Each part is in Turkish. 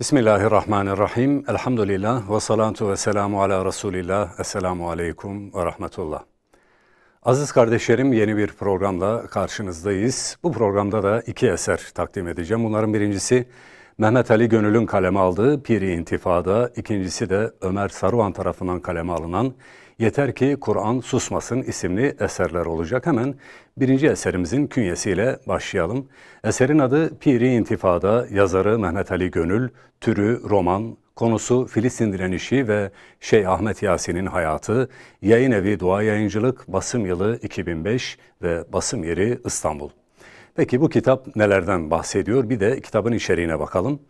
Bismillahirrahmanirrahim. Elhamdülillah ve salatu ve selamu ala Resulillah. Esselamu aleyküm ve rahmetullah. Aziz kardeşlerim yeni bir programla karşınızdayız. Bu programda da iki eser takdim edeceğim. Bunların birincisi Mehmet Ali Gönül'ün kaleme aldığı Piri İntifada, ikincisi de Ömer Saruhan tarafından kaleme alınan Yeter ki Kur'an susmasın isimli eserler olacak. Hemen birinci eserimizin künyesiyle başlayalım. Eserin adı Piri İntifada, yazarı Mehmet Ali Gönül, türü roman, konusu Filistin direnişi ve Şeyh Ahmet Yasin'in hayatı, yayın evi Dua Yayıncılık, basım yılı 2005 ve basım yeri İstanbul. Peki bu kitap nelerden bahsediyor? Bir de kitabın içeriğine bakalım.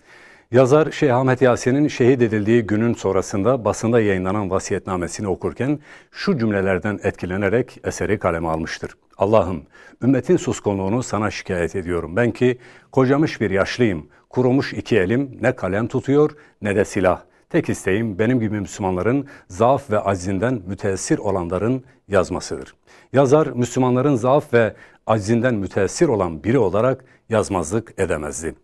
Yazar Şeyh Ahmet Yasin'in şehit edildiği günün sonrasında basında yayınlanan vasiyetnamesini okurken şu cümlelerden etkilenerek eseri kaleme almıştır. Allah'ım ümmetin suskunluğunu sana şikayet ediyorum. Ben ki kocamış bir yaşlıyım, kurumuş iki elim ne kalem tutuyor ne de silah. Tek isteğim benim gibi Müslümanların zaaf ve acizinden müteessir olanların yazmasıdır. Yazar Müslümanların zaaf ve acizinden müteessir olan biri olarak yazmazlık edemezdi.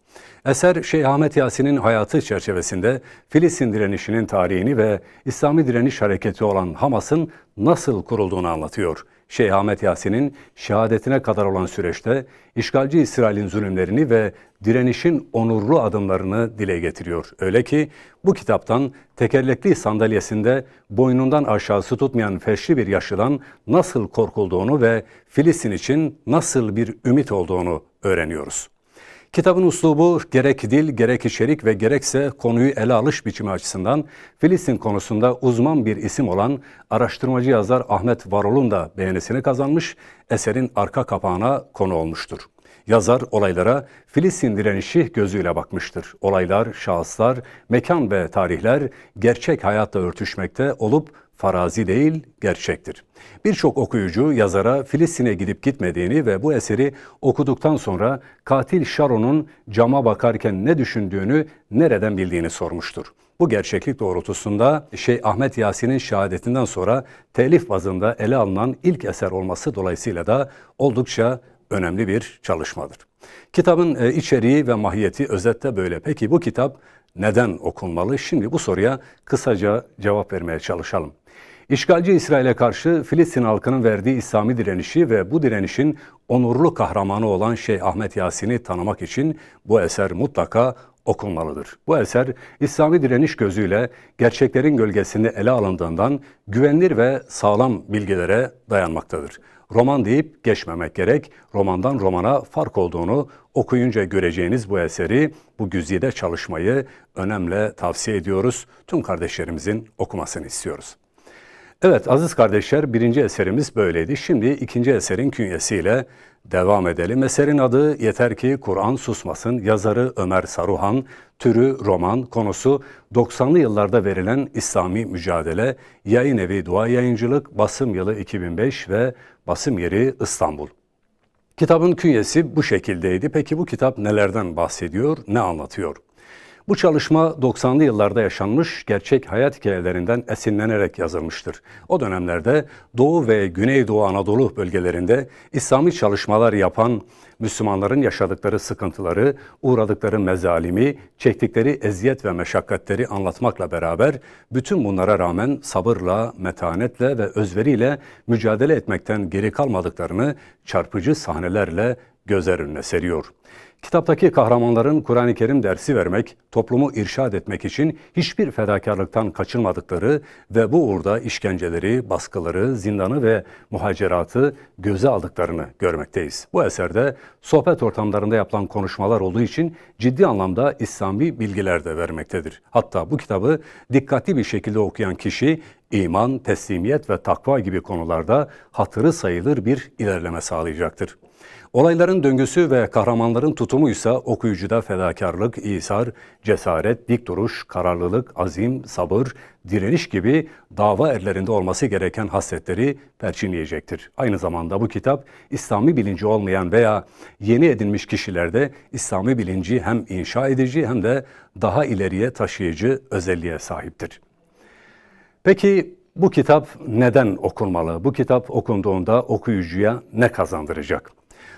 Eser Şeyh Ahmet Yasin'in hayatı çerçevesinde Filistin direnişinin tarihini ve İslami direniş hareketi olan Hamas'ın nasıl kurulduğunu anlatıyor.'' Şeyh Ahmet Yasin'in şehadetine kadar olan süreçte işgalci İsrail'in zulümlerini ve direnişin onurlu adımlarını dile getiriyor. Öyle ki bu kitaptan tekerlekli sandalyesinde boynundan aşağısı tutmayan feşli bir yaşlıdan nasıl korkulduğunu ve Filistin için nasıl bir ümit olduğunu öğreniyoruz. Kitabın uslubu gerek dil, gerek içerik ve gerekse konuyu ele alış biçimi açısından Filistin konusunda uzman bir isim olan araştırmacı yazar Ahmet Varol'un da beğenisini kazanmış, eserin arka kapağına konu olmuştur. Yazar olaylara Filistin direnişi gözüyle bakmıştır. Olaylar, şahıslar, mekan ve tarihler gerçek hayatta örtüşmekte olup farazi değil, gerçektir. Birçok okuyucu yazara Filistin'e gidip gitmediğini ve bu eseri okuduktan sonra katil Sharon'un cama bakarken ne düşündüğünü nereden bildiğini sormuştur. Bu gerçeklik doğrultusunda Şeyh Ahmet Yasin'in şehadetinden sonra telif bazında ele alınan ilk eser olması dolayısıyla da oldukça önemli bir çalışmadır. Kitabın e, içeriği ve mahiyeti özette böyle. Peki bu kitap neden okunmalı? Şimdi bu soruya kısaca cevap vermeye çalışalım. İşgalci İsrail'e karşı Filistin halkının verdiği İslami direnişi ve bu direnişin onurlu kahramanı olan Şeyh Ahmet Yasin'i tanımak için bu eser mutlaka okunmalıdır. Bu eser İslami direniş gözüyle gerçeklerin gölgesinde ele alındığından güvenilir ve sağlam bilgilere dayanmaktadır. Roman deyip geçmemek gerek, romandan romana fark olduğunu okuyunca göreceğiniz bu eseri, bu güzide çalışmayı önemle tavsiye ediyoruz. Tüm kardeşlerimizin okumasını istiyoruz. Evet aziz kardeşler birinci eserimiz böyleydi. Şimdi ikinci eserin künyesiyle devam edelim. Eserin adı Yeter ki Kur'an Susmasın. Yazarı Ömer Saruhan, türü roman, konusu 90'lı yıllarda verilen İslami mücadele, yayın evi dua yayıncılık, basım yılı 2005 ve basım yeri İstanbul. Kitabın künyesi bu şekildeydi. Peki bu kitap nelerden bahsediyor, ne anlatıyor? Bu çalışma 90'lı yıllarda yaşanmış gerçek hayat hikayelerinden esinlenerek yazılmıştır. O dönemlerde Doğu ve Güneydoğu Anadolu bölgelerinde İslami çalışmalar yapan Müslümanların yaşadıkları sıkıntıları, uğradıkları mezalimi, çektikleri eziyet ve meşakkatleri anlatmakla beraber bütün bunlara rağmen sabırla, metanetle ve özveriyle mücadele etmekten geri kalmadıklarını çarpıcı sahnelerle gözler önüne seriyor. Kitaptaki kahramanların Kur'an-ı Kerim dersi vermek, toplumu irşad etmek için hiçbir fedakarlıktan kaçınmadıkları ve bu uğurda işkenceleri, baskıları, zindanı ve muhaceratı göze aldıklarını görmekteyiz. Bu eserde sohbet ortamlarında yapılan konuşmalar olduğu için ciddi anlamda İslami bilgiler de vermektedir. Hatta bu kitabı dikkatli bir şekilde okuyan kişi iman, teslimiyet ve takva gibi konularda hatırı sayılır bir ilerleme sağlayacaktır. Olayların döngüsü ve kahramanların tutumu ise okuyucuda fedakarlık, isar, cesaret, dik duruş, kararlılık, azim, sabır, direniş gibi dava erlerinde olması gereken hasretleri perçinleyecektir. Aynı zamanda bu kitap İslami bilinci olmayan veya yeni edinmiş kişilerde İslami bilinci hem inşa edici hem de daha ileriye taşıyıcı özelliğe sahiptir. Peki bu kitap neden okunmalı? Bu kitap okunduğunda okuyucuya ne kazandıracak?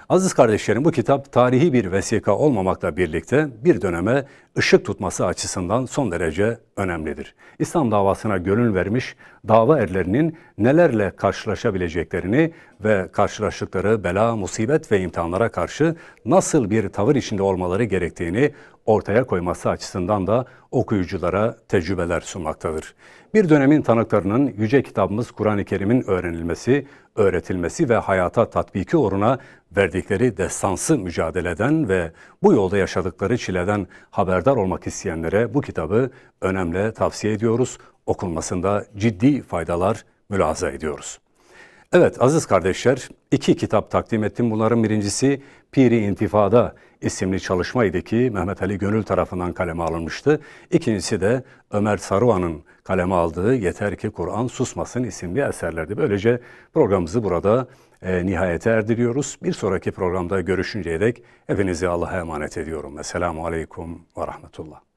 Aziz kardeşlerim bu kitap tarihi bir vesika olmamakla birlikte bir döneme ışık tutması açısından son derece önemlidir. İslam davasına gönül vermiş dava erlerinin nelerle karşılaşabileceklerini ve karşılaştıkları bela, musibet ve imtihanlara karşı nasıl bir tavır içinde olmaları gerektiğini ortaya koyması açısından da okuyuculara tecrübeler sunmaktadır. Bir dönemin tanıklarının yüce kitabımız Kur'an-ı Kerim'in öğrenilmesi, öğretilmesi ve hayata tatbiki uğruna verdikleri destansı mücadeleden ve bu yolda yaşadıkları çileden haberdar olmak isteyenlere bu kitabı önemli tavsiye ediyoruz. Okunmasında ciddi faydalar mülahaza ediyoruz. Evet aziz kardeşler iki kitap takdim ettim. Bunların birincisi Piri İntifada isimli çalışmaydı ki Mehmet Ali Gönül tarafından kaleme alınmıştı. İkincisi de Ömer Saruhan'ın kaleme aldığı Yeter ki Kur'an Susmasın isimli eserlerdi. Böylece programımızı burada e, nihayete erdiriyoruz. Bir sonraki programda görüşünceye dek hepinizi Allah'a emanet ediyorum. Esselamu Aleyküm ve Rahmetullah.